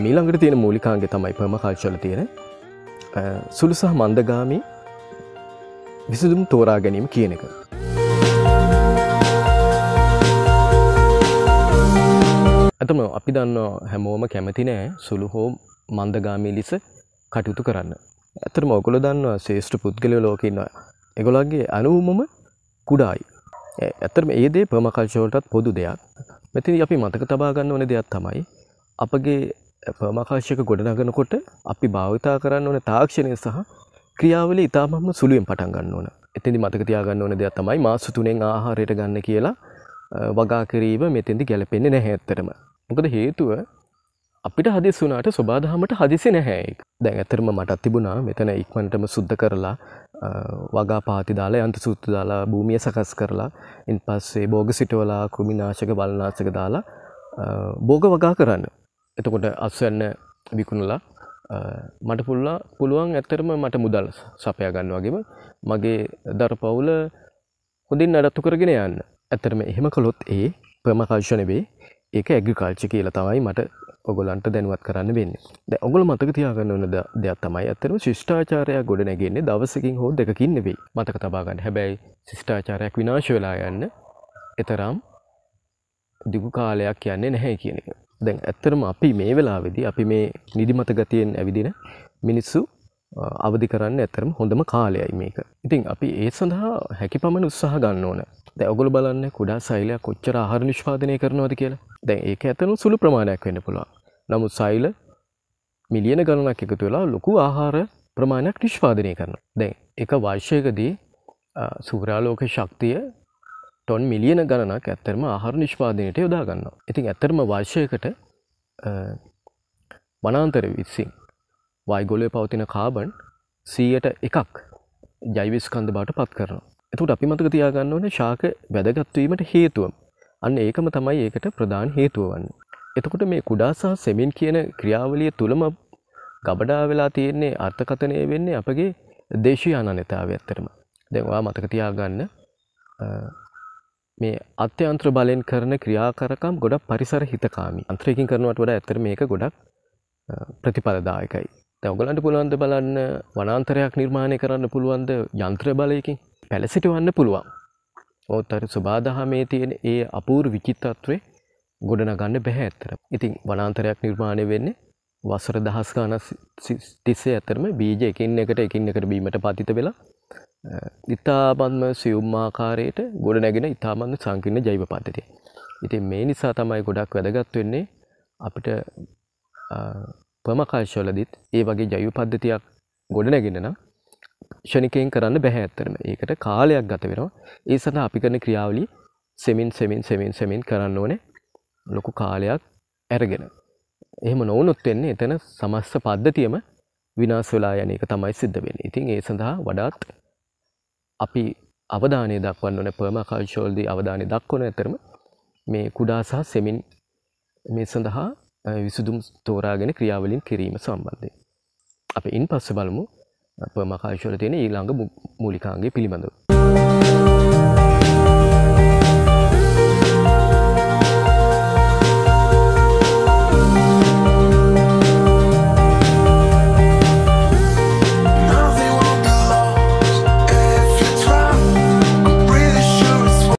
මීළඟට තියෙන මූලිකාන්ගේ තමයි පම කල්ශල තියෙන සුළු සහ මන්දගාමි විසඳුම් තෝරා ගැනීම කියන එක. ඇතම අපි දන්න හැමෝම කැමති නෑ සුළු හෝ මන්දගාමී ලිස කටයුතු කරන්න. ඇතර මොකුල දන්නවා ශේෂ්ඨ පුද්ගලය ලෝකන්නවා. එගොලන්ගේ අනුවමම කුඩායි. ඇතරම ඒදේ ප්‍රමකල්ශවලටත් පොදු දෙයක් මෙතිනි අපි මතක තබාගන්න ඕන දෙයක් තමයි අපගේ පර්මාකාශයක ගොඩනගනකොට අපි භාවිතා කරන්න ඕන තාක්ෂණය සහ ක්‍රියාවල ඉතාමම සුළුවෙන් පටන් ගන්න ඕන. එතෙදි මතක තියාගන්න ඕන දෙයක් තමයි මාස තුනෙන් ආහාරයට ගන්න කියලා වගා කිරීම මෙතෙන්දි ගැලපෙන්නේ නැහැ ඇත්තටම. මොකද හේතුව අපිට හදිස් වුණාට ස්වබාදහමට හදිසි නැහැ දැන් ඇතරම මටත් තිබුණා මෙතන ඉක්මනටම සුද්ධ කරලා වගා පාති දාලා යන්ත සුත්තු දාලා භූමිය සකස් කරලා ඉන් පස්සේ බෝග සිටවලා කෘමිනාශක බලනාශක දාලා බෝග වගා කරන්න එතකොට අස්වැන්න විකුණලා මට පුල්ලා පුළුවන් ඇත්තරම මට මුදල් සපයා ගන්න වගේම මගේ දරපවුල හොඳින් අඩත්තු කරගෙන යන්න ඇත්තරම එහෙම කළොත් ඒ ප්‍රමකාශණ වේ ඒක ඇග්‍රිකාල්චි කියලා තමයි මට ඔගොලන්ට දැනුවත් කරන්න වෙන්න ද ඔගොල මතක තියාගන්න ඕන දෙයක් තමයි ඇතරම ශිෂ්ඨාචාරය ගොඩ නැගෙන්නේ දවසකින් හෝ දෙකින් නෙවෙයි මතක තබාගන්න හැබැයි ශිෂ්ඨාචාරයක් විනාශ වෙලා යන්න එතරම් දිගු කාලයක් කියන්නේ නැහැ කියන එක දැන් ඇත්තටම අපි මේ වෙලාවේදී අපි මේ නිදිමත ගතියෙන් ඇවිදින මිනිස්සු අවදි කරන්න ඇතරම හොඳම කාලයයි මේක. ඉතින් අපි ඒ සඳහා හැකි පමණ උත්සාහ ගන්න ඕන. දැන් ඔයගොල්ලෝ බලන්න කුඩා සෛලයක් කොච්චර ආහාර නිෂ්පාදනය කරනවද කියලා. දැන් ඒක ඇතනු සුළු ප්‍රමාණයක් වෙන්න පුළුවන්. නමුත් සෛල මිලියන ගණනක් එකතු වෙලා ලොකු ආහාර ප්‍රමාණයක් නිෂ්පාදනය කරනවා. දැන් එක වර්ෂයකදී සූරාලෝක ශක්තිය ටොන් මිලියන ගණනක් ඇත්තරම ආහාර නිෂ්පාදනයට යොදා ගන්නවා. ඉතින් ඇත්තරම වර්ෂයකට වනාන්තර විසින් වයිගොලය පවතින කාබන් සීයට එකක් ජයිවිස්කන්ද බාට පත් කරනවා. එතුට අපි මතක තියාගන්න ඕන ශාක වැදගත්වීමට හේතුවම්. අන්න ඒකම තමයි ඒකට ප්‍රධාන හේතුව වන්න. එතකොට මේ කුඩා සහ සෙමින් කියන ක්‍රියාවලිය තුළම ගබඩා වෙලා තියෙන්නේ අර්ථකථනය වෙන්නේ අපගේ දේශී අනනතාව ඇත්තරම. දෙවා මතක තියාගන්න මේ අත්‍යන්ත්‍ර බලයෙන් කරන ක්‍රියාකරකම් ගොඩක් පරිසර හිතකාමි අන්ත්‍රයකින් කරනවට වඩා ඇතර මේක ගොඩක් ප්‍රතිඵලදායකයි. ඔගලන්ට පුළුවන්ද බලන්න වනන්තරයක් නිර්මාණය කරන්න පුළුවන්ද යන්ත්‍ර බලයකින් පැලසිටවන්න පුළුවන්. ඔත්තර ස්වබාදහමේ තියෙන ඒ අපූර් විචිත්තත්වේ ගොඩනගන්න බැහැ ඇත්තර. ඉතින් වනන්තරයක් නිර්මාණය වෙන්නේ වසර දහස් ගාන තිස්සේ ඇතරම බීජ එකින් එකට එකින් එකට බීමට පතිත වෙලා ඉතාමත්ම සියුම් ආකාරයට ගොඩ නැගෙන ඉතාමත්ම සංකීර්ණ ජෛව පද්ධතිය. ඉතින් මේ නිසා තමයි ගොඩක් වැදගත් වෙන්නේ අපිට ප්‍රමකාශවලදිත් ඒ වගේ ජෛව පද්ධතියක් ගොඩ නැගෙන නම් ෂණිකයෙන් කරන්න බැහැ ඇත්තටම. ඒකට කාලයක් ගත වෙනවා. ඒ සඳහා අපි කරන ක්‍රියාවලිය සෙමින් සෙමින් සෙමින් සෙමින් කරන්න ඕනේ. ලොකු කාලයක් අරගෙන. එහෙම නොවුනොත් වෙන්නේ එතන සමස්ත පද්ධතියම විනාශ වෙලා යන එක තමයි සිද්ධ වෙන්නේ. ඉතින් ඒ සඳහා වඩාත් අපි අවධානය දක්වන්න ඕන පර්මාකල්චෝල්දී අවධානය දක්වන ඇතරම මේ කුඩා සහ සෙමින් මේ සඳහා විසුදුම් තෝරාගෙන ක්‍රියාවලින් කිරීම සම්බන්ධය. අප ඉන් පස්ස බලමු පර්මාකාශවල තියෙන ඊළඟ මූලිකාන්ගේ පිළිබඳව.